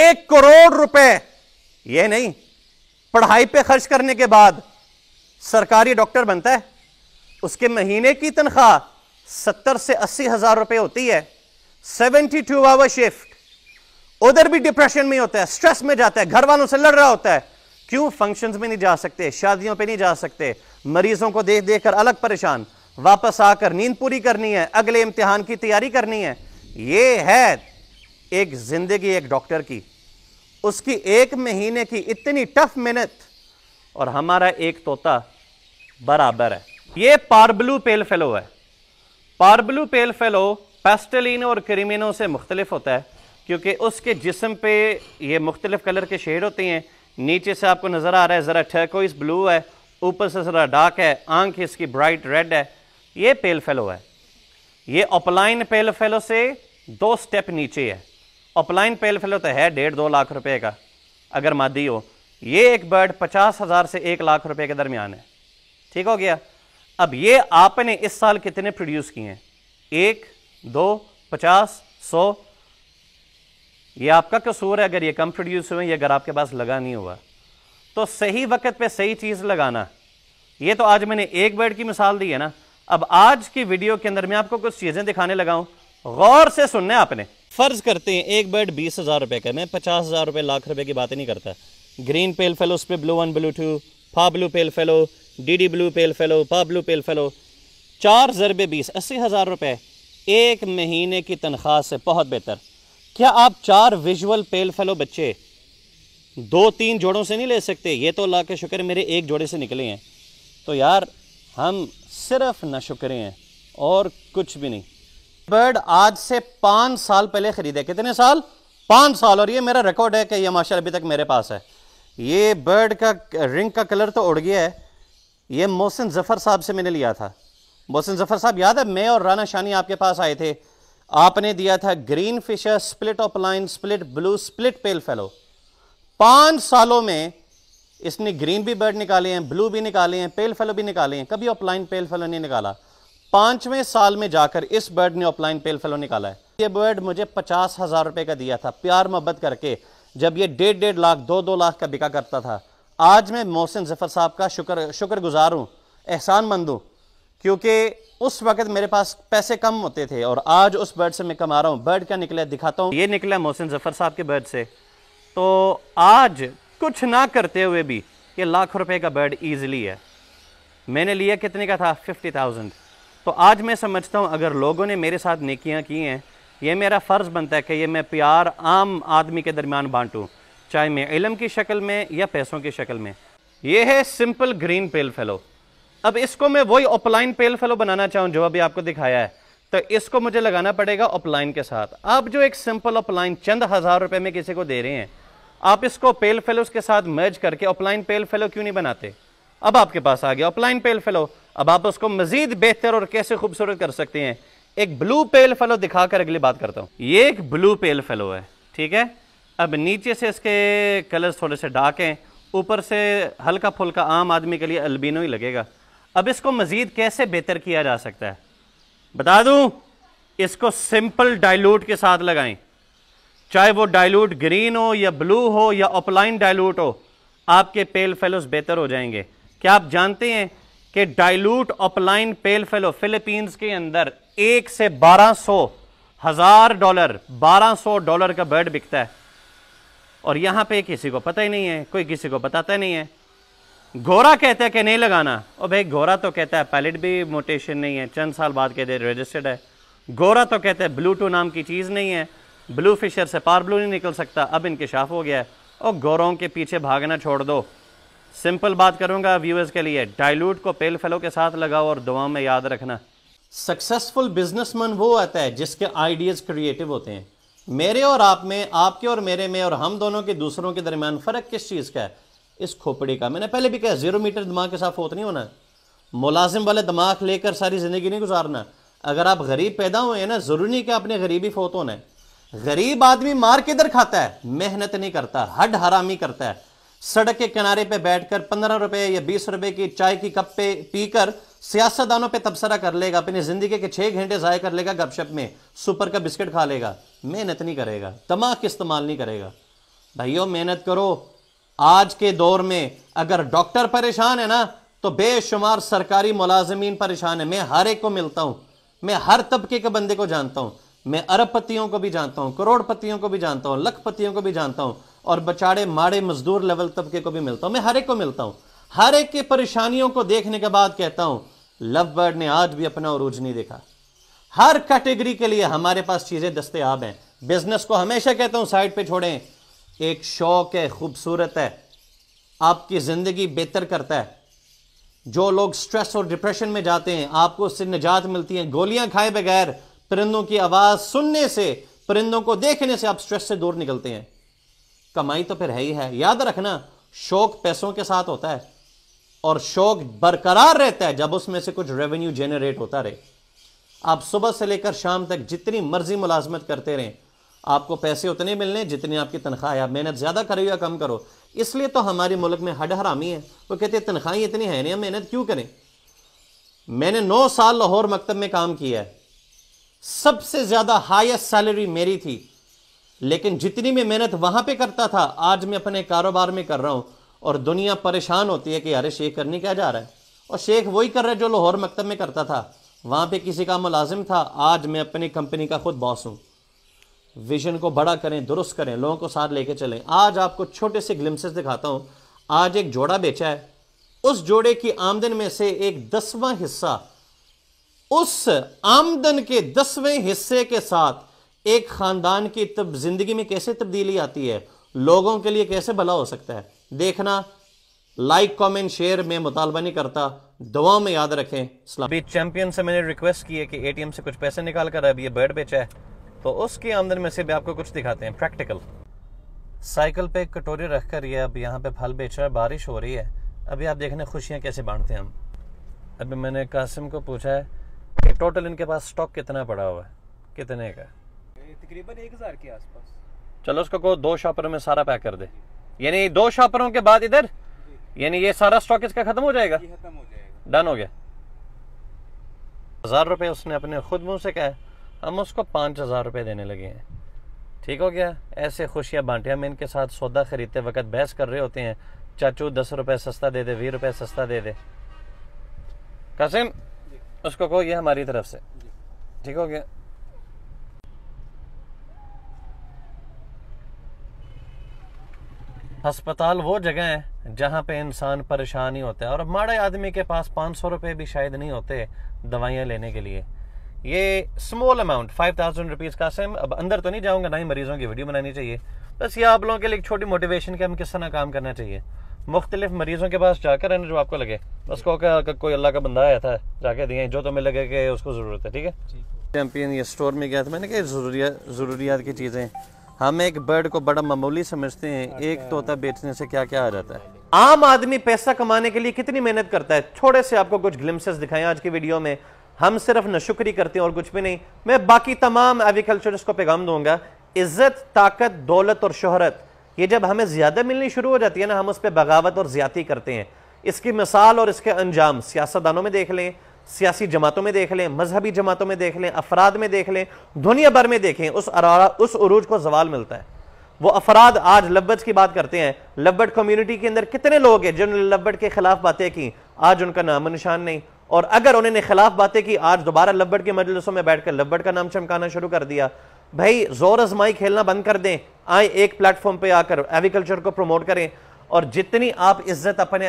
एक करोड़ रुपए ये नहीं पढ़ाई पे खर्च करने के बाद सरकारी डॉक्टर बनता है उसके महीने की तनख्वाह सत्तर से अस्सी हजार रुपए होती है सेवेंटी टू आवर शिफ्ट उधर भी डिप्रेशन में होता है स्ट्रेस में जाता है घर वालों से लड़ रहा होता है क्यों फंक्शंस में नहीं जा सकते शादियों पे नहीं जा सकते मरीजों को देख देख कर अलग परेशान वापस आकर नींद पूरी करनी है अगले इम्तिहान की तैयारी करनी है ये है एक जिंदगी एक डॉक्टर की उसकी एक महीने की इतनी टफ मेहनत और हमारा एक तोता बराबर है ये पारब्लू पेल फेलो है पारब्लू पेल फेलो पेस्टलिनो और क्रीमिनो से मुख्तलिफ होता है क्योंकि उसके जिसम पे ये मुख्तलिफ कलर के शेड होते हैं नीचे से आपको नज़र आ रहा है ज़रा ठेकोइ ब्लू है ऊपर से ज़रा डार्क है आंख इसकी ब्राइट रेड है ये पेल फेलो है ये ओपलाइन पेल फेलो से दो स्टेप नीचे है अपलाइन पेल फेलो तो है डेढ़ दो लाख रुपए का अगर मादी हो ये एक बर्ड पचास हज़ार से एक लाख रुपए के दरमियान है ठीक हो गया अब ये आपने इस साल कितने प्रोड्यूस किए हैं एक दो पचास सौ ये आपका कसूर है अगर ये कम प्रोड्यूस हुए अगर आपके पास लगा नहीं हुआ तो सही वक्त पे सही चीज़ लगाना ये तो आज मैंने एक बर्ड की मिसाल दी है ना अब आज की वीडियो के अंदर मैं आपको कुछ चीज़ें दिखाने लगाऊं गौर से सुनने आपने फ़र्ज़ करते हैं एक बर्ड बीस हज़ार रुपये का मैं पचास हज़ार रुपये लाख रुपये की बात नहीं करता ग्रीन पेल फेलो उस पर ब्लू वन ब्लू टू फा blue pale yellow D D blue pale yellow पा ब्लू पेल फेलो चार ज़रबे बीस अस्सी हज़ार रुपये एक महीने की तनख्वाह से बहुत बेहतर क्या आप चार विजुअल पेल फेलो बच्चे दो तीन जोड़ों से नहीं ले सकते ये तो अल्लाह के शुक्र मेरे एक जोड़े से निकले हैं तो यार हम सिर्फ ना शुक्र हैं और कुछ भी नहीं बर्ड आज से पाँच साल पहले खरीदे कितने साल पाँच साल और ये मेरा रिकॉर्ड है कि ये माशा अभी तक मेरे पास है ये बर्ड का रिंग का कलर तो उड़ गया है ये मोहसिन जफ़र साहब से मैंने लिया था मोहसिन जफ़र साहब याद है मैं और राना शानी आपके पास आए थे आपने दिया था green fisher split off line split blue split pale yellow पाँच सालों में इसने ग्रीन भी बर्ड निकाले हैं ब्लू भी निकाले हैं पेल फेलो भी निकाले हैं कभी ऑफ लाइन पेल फेलो नहीं निकाला पांचवें साल में जाकर इस बर्ड ने ऑपलाइन पेल फेलो निकाला है ये बर्ड मुझे पचास हज़ार रुपये का दिया था प्यार मोहब्बत करके जब ये डेढ़ डेढ़ लाख दो दो लाख का बिका करता था आज मैं मोहसिन जफ़र साहब का शुक्र शुक्र गुज़ार हूँ एहसान मंद हूँ क्योंकि उस वक्त मेरे पास पैसे कम होते थे और आज उस बर्ड से मैं कमा रहा हूँ बर्ड क्या निकला दिखाता हूँ ये निकला मोहसिन जफ़र साहब के बर्ड से तो आज कुछ ना करते हुए भी ये लाख रुपए का बर्ड ईजिली है मैंने लिया कितने का था फिफ्टी थाउजेंड तो आज मैं समझता हूँ अगर लोगों ने मेरे साथ नेकियाँ की हैं ये मेरा फ़र्ज़ बनता है कि ये मैं प्यार आम आदमी के दरमियान बांटूँ चाहे मैं इलम की शक्ल में या पैसों की शक्ल में ये है सिंपल ग्रीन पेल फेलो अब इसको मैं वही ऑपलाइन पेल फेलो बनाना चाहूँ जो अभी आपको दिखाया है तो इसको मुझे लगाना पड़ेगा ऑपलाइन के साथ आप जो एक सिंपल ऑपलाइन चंद हज़ार रुपये में किसी को दे रहे हैं आप इसको पेल फेलोज के साथ मर्ज करके ऑपलाइन पेल फेलो क्यों नहीं बनाते अब आपके पास आ गया ऑपलाइन पेल फेलो अब आप उसको मजीद बेहतर और कैसे खूबसूरत कर सकते हैं एक ब्लू पेल फेलो दिखाकर अगली बात करता हूँ ये एक ब्लू पेल फेलो है ठीक है अब नीचे से इसके कलर्स थोड़े से डार्क हैं ऊपर से हल्का फुल्का आम आदमी के लिए अल्बिनो ही लगेगा अब इसको मज़ीद कैसे बेहतर किया जा सकता है बता दूँ इसको सिंपल डायलूट के साथ लगाएं चाहे वो डायलूट ग्रीन हो या ब्लू हो या ओपलाइन डायलूट हो आपके पेल फेलोस बेहतर हो जाएंगे क्या आप जानते हैं कि dilute upline pale yellow Philippines के अंदर एक से बारह सौ हजार डॉलर बारह सौ डॉलर का बर्ड बिकता है और यहां पे किसी को पता ही नहीं है कोई किसी को बताता नहीं है घोरा कहता है कि नहीं लगाना और भाई घोरा तो कहता है पैलेट भी मोटेशन नहीं है चंद साल बाद कहते रजिस्टर्ड है गोरा तो कहते हैं ब्लू टू नाम की चीज़ नहीं है ब्लू फिशर से पार ब्लू नहीं निकल सकता अब शाफ हो गया है और गोरों के पीछे भागना छोड़ दो सिंपल बात करूंगा व्यूअर्स के लिए डाइल्यूट को पेल फेलो के साथ लगाओ और दुआ में याद रखना सक्सेसफुल बिजनेसमैन वो आता है जिसके आइडियाज़ क्रिएटिव होते हैं मेरे और आप में आपके और मेरे में और हम दोनों के दूसरों के दरमियान फ़र्क किस चीज़ का है इस खोपड़ी का मैंने पहले भी कहा ज़ीरो मीटर दिमाग के साथ फोत नहीं होना मुलाजिम वाले दिमाग लेकर सारी ज़िंदगी नहीं गुजारना अगर आप गरीब पैदा हुए हैं ना ज़रूरी नहीं कि आपने गरीबी फोत होना है गरीब आदमी मार किधर खाता है मेहनत नहीं करता हड हरामी करता है सड़क के किनारे पे बैठकर पंद्रह रुपए या बीस रुपए की चाय की कप पे पीकर सियासतदानों पे तबसरा कर लेगा अपनी जिंदगी के छह घंटे ज़ाय कर लेगा गपशप में सुपर का बिस्किट खा लेगा मेहनत नहीं करेगा दमाग इस्तेमाल नहीं करेगा भाइयों मेहनत करो आज के दौर में अगर डॉक्टर परेशान है ना तो बेशुमार सरकारी मुलाजमीन परेशान है मैं हर एक को मिलता हूं मैं हर तबके के बंदे को जानता हूं मैं अरबपतियों को भी जानता हूँ करोड़पतियों को भी जानता हूँ लखपतियों को भी जानता हूँ और बचाड़े माड़े मजदूर लेवल तबके को भी मिलता हूं मैं हर एक को मिलता हूं हर एक की परेशानियों को देखने के बाद कहता हूं लव बर्ड ने आज भी अपना उरूज नहीं देखा हर कैटेगरी के लिए हमारे पास चीज़ें दस्तियाब हैं बिजनेस को हमेशा कहता हूं साइड पे छोड़ें एक शौक है खूबसूरत है आपकी ज़िंदगी बेहतर करता है जो लोग स्ट्रेस और डिप्रेशन में जाते हैं आपको उससे निजात मिलती है गोलियां खाए बगैर परिंदों की आवाज़ सुनने से परिंदों को देखने से आप स्ट्रेस से दूर निकलते हैं कमाई तो फिर है ही है याद रखना शौक पैसों के साथ होता है और शौक बरकरार रहता है जब उसमें से कुछ रेवेन्यू जेनरेट होता रहे आप सुबह से लेकर शाम तक जितनी मर्जी मुलाजमत करते रहें आपको पैसे उतने मिलने जितनी आपकी तनख्वाह है आप मेहनत ज़्यादा करो या कम करो इसलिए तो हमारे मुल्क में हड हरामी है वो कहते हैं तनख्वाही इतनी है नहीं हम मेहनत क्यों करें मैंने नौ साल लाहौर मकतब में काम किया है सबसे ज़्यादा हाइस्ट सैलरी मेरी थी लेकिन जितनी मैं मेहनत वहां पे करता था आज मैं अपने कारोबार में कर रहा हूं और दुनिया परेशान होती है कि अरे शेख करने क्या जा रहा है और शेख वही कर रहा है जो लाहौर मकतब में करता था वहां पे किसी का मुलाजिम था आज मैं अपनी कंपनी का खुद बॉस हूं विजन को बड़ा करें दुरुस्त करें लोगों को साथ लेके चलें आज आपको छोटे से ग्लिम्सेस दिखाता हूं आज एक जोड़ा बेचा है उस जोड़े की आमदन में से एक दसवां हिस्सा उस आमदन के दसवें हिस्से के साथ एक ख़ानदान की तब ज़िंदगी में कैसे तब्दीली आती है लोगों के लिए कैसे भला हो सकता है देखना लाइक कमेंट शेयर में मुतालबा नहीं करता दुआ में याद रखें अभी चैंपियन से मैंने रिक्वेस्ट की है कि एटीएम से कुछ पैसे निकाल कर अब ये बेड बेचा है तो उसकी आमदन में से भी आपको कुछ दिखाते हैं प्रैक्टिकल साइकिल पे कटोरी रख कर ये अब यहाँ पे फल बेच रहा है बारिश हो रही है अभी आप देखने खुशियाँ कैसे बांटते हैं हम अभी मैंने कासिम को पूछा है कि टोटल इनके पास स्टॉक कितना पड़ा हुआ है कितने का तकरीबन एक हज़ार के आसपास चलो उसको को दो शॉपरों में सारा पैक कर दे यानी दो शॉपरों के बाद इधर यानी ये सारा स्टॉक इसका खत्म हो जाएगा खत्म हो जाएगा डन हो गया हज़ार रुपये उसने अपने खुद मुंह से कहा हम उसको पाँच हज़ार रुपये देने लगे हैं ठीक हो गया ऐसे खुशियाँ बांटे में इनके साथ सौदा खरीदते वक्त बहस कर रहे होते हैं चाचू दस रुपये सस्ता दे दे वी रुपये सस्ता दे दे कसिम उसको कहो ये हमारी तरफ से ठीक हो गया अस्पताल वो जगह है जहाँ पे इंसान परेशान ही होता है और माड़े आदमी के पास पाँच सौ रुपये भी शायद नहीं होते दवाइयाँ लेने के लिए ये small amount five thousand rupees का सेम अब अंदर तो नहीं जाऊँगा ना ही मरीजों की वीडियो बनानी चाहिए बस ये आप लोगों के लिए एक छोटी मोटिवेशन के हम किस तरह काम करना चाहिए मुख्तलिफ मरीजों के पास जाकर ना जो आपको लगे बस को कोई अल्लाह का बंदा आया था जाके दिए जो तुम्हें लगे कि उसको ज़रूरत है ठीक है चैम्पियन ये स्टोर में गया था मैंने कहा ज़रूरिया ज़रूरियात की चीज़ें हम एक बर्ड को बड़ा मामूली समझते हैं अच्छा। एक तोता बेचने से क्या क्या आ जाता है आम आदमी पैसा कमाने के लिए कितनी मेहनत करता है छोटे से आपको कुछ ग्लिम्सेस दिखाएं आज की वीडियो में हम सिर्फ नशुक्री करते हैं और कुछ भी नहीं मैं बाकी तमाम एग्रीकल्चर को पैगाम दूंगा इज्जत ताकत दौलत और शोहरत ये जब हमें ज़्यादा मिलनी शुरू हो जाती है ना हम उस पर बगावत और ज्यादा करते हैं इसकी मिसाल और इसके अंजाम सियासतदानों में देख लें सियासी जमातों में देख लें मजहबी जमातों में देख लें अफराद में देख लें दुनिया भर में देखें उस अरारा उस उरूज को जवाल मिलता है वो अफराद आज लब्बट की बात करते हैं लब्बट कम्युनिटी के अंदर कितने लोग हैं जिन्होंने लब्बट के खिलाफ बातें की आज उनका नाम निशान नहीं और अगर उन्होंने खिलाफ बातें की आज दोबारा लब्बट के मजलसों में बैठकर लब्बट का नाम चमकाना शुरू कर दिया भाई जोर आजमाई खेलना बंद कर दें आए एक प्लेटफॉर्म पर आकर एग्रीकल्चर को प्रमोट करें और जितनी आप इज्जत अपने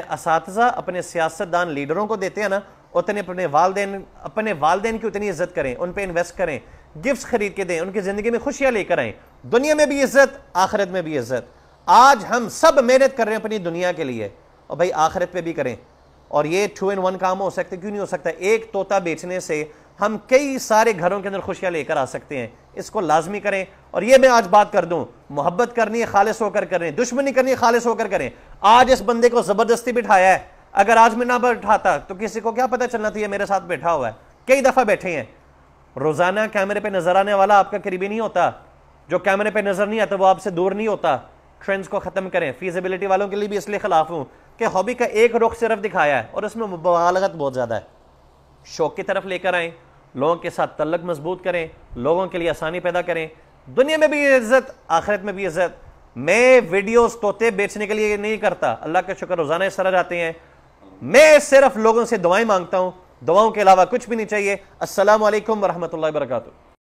इस अपने सियासतदान लीडरों को देते हैं ना उतने अपने वालदे अपने वालदे की उतनी इज्जत करें उन पर इन्वेस्ट करें गिफ्ट खरीद के दें उनकी ज़िंदगी में खुशियां लेकर आए दुनिया में भी इज्जत आखिरत में भी इज्जत आज हम सब मेहनत कर रहे हैं अपनी दुनिया के लिए और भाई आखिरत पे भी करें और ये टू इन वन काम हो सकते क्यों नहीं हो सकता एक तोता बेचने से हम कई सारे घरों के अंदर खुशियां लेकर आ सकते हैं इसको लाजमी करें और ये मैं आज बात कर दूं मोहब्बत करनी है खालिश होकर करें दुश्मनी करनी है खालिश होकर करें आज इस बंदे को ज़बरदस्ती बिठाया है अगर आज मैं ना बैठाता तो किसी को क्या पता चलना था तो मेरे साथ बैठा हुआ है कई दफा बैठे हैं रोजाना कैमरे पे नजर आने वाला आपका करीबी नहीं होता जो कैमरे पे नजर नहीं आता वो आपसे दूर नहीं होता ट्रेंड्स को खत्म करें फीजिबिलिटी वालों के लिए भी इसलिए खिलाफ हूं कि हॉबी का एक रुख सिर्फ दिखाया है और उसमें मुबालगत बहुत ज्यादा है शौक की तरफ लेकर आए लोगों के साथ तलक मजबूत करें लोगों के लिए आसानी पैदा करें दुनिया में भी इज्जत आखिरत में भी इज्जत मैं वीडियोस तोते बेचने के लिए नहीं करता अल्लाह का शुक्र रोजाना इस तरह जाते हैं मैं सिर्फ लोगों से दवाएं मांगता हूं दवाओं के अलावा कुछ भी नहीं चाहिए असल वरहमत ला